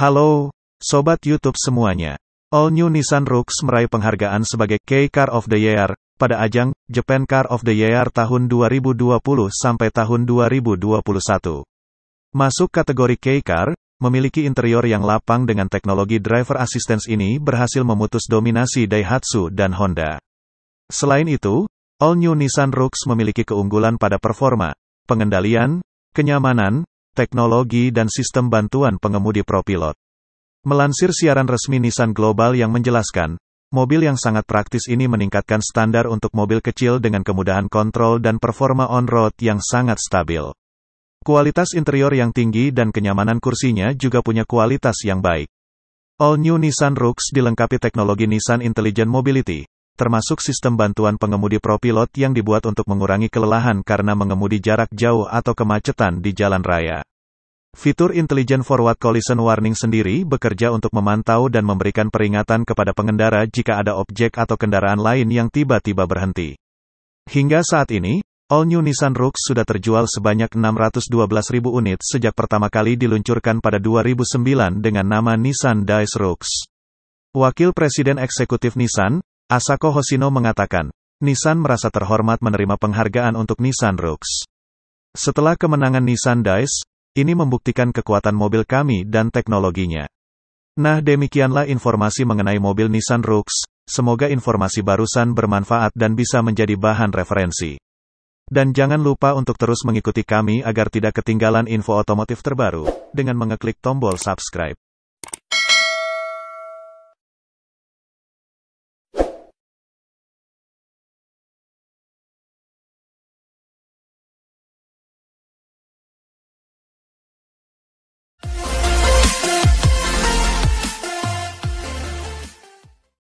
Halo, Sobat YouTube semuanya. All New Nissan Rooks meraih penghargaan sebagai K-Car of the Year, pada ajang Japan Car of the Year tahun 2020 sampai tahun 2021. Masuk kategori K-Car, memiliki interior yang lapang dengan teknologi driver assistance ini berhasil memutus dominasi Daihatsu dan Honda. Selain itu, All New Nissan Rooks memiliki keunggulan pada performa, pengendalian, kenyamanan, teknologi dan sistem bantuan pengemudi ProPilot. Melansir siaran resmi Nissan Global yang menjelaskan, mobil yang sangat praktis ini meningkatkan standar untuk mobil kecil dengan kemudahan kontrol dan performa on-road yang sangat stabil. Kualitas interior yang tinggi dan kenyamanan kursinya juga punya kualitas yang baik. All New Nissan Rooks dilengkapi teknologi Nissan Intelligent Mobility, termasuk sistem bantuan pengemudi ProPilot yang dibuat untuk mengurangi kelelahan karena mengemudi jarak jauh atau kemacetan di jalan raya. Fitur Intelligent Forward Collision Warning sendiri bekerja untuk memantau dan memberikan peringatan kepada pengendara jika ada objek atau kendaraan lain yang tiba-tiba berhenti. Hingga saat ini, All New Nissan Rogue sudah terjual sebanyak 612.000 unit sejak pertama kali diluncurkan pada 2009 dengan nama Nissan Dice Rogue. Wakil Presiden Eksekutif Nissan, Asako Hoshino mengatakan, Nissan merasa terhormat menerima penghargaan untuk Nissan Rux. Setelah kemenangan Nissan Dice, ini membuktikan kekuatan mobil kami dan teknologinya. Nah demikianlah informasi mengenai mobil Nissan Rux. Semoga informasi barusan bermanfaat dan bisa menjadi bahan referensi. Dan jangan lupa untuk terus mengikuti kami agar tidak ketinggalan info otomotif terbaru, dengan mengeklik tombol subscribe.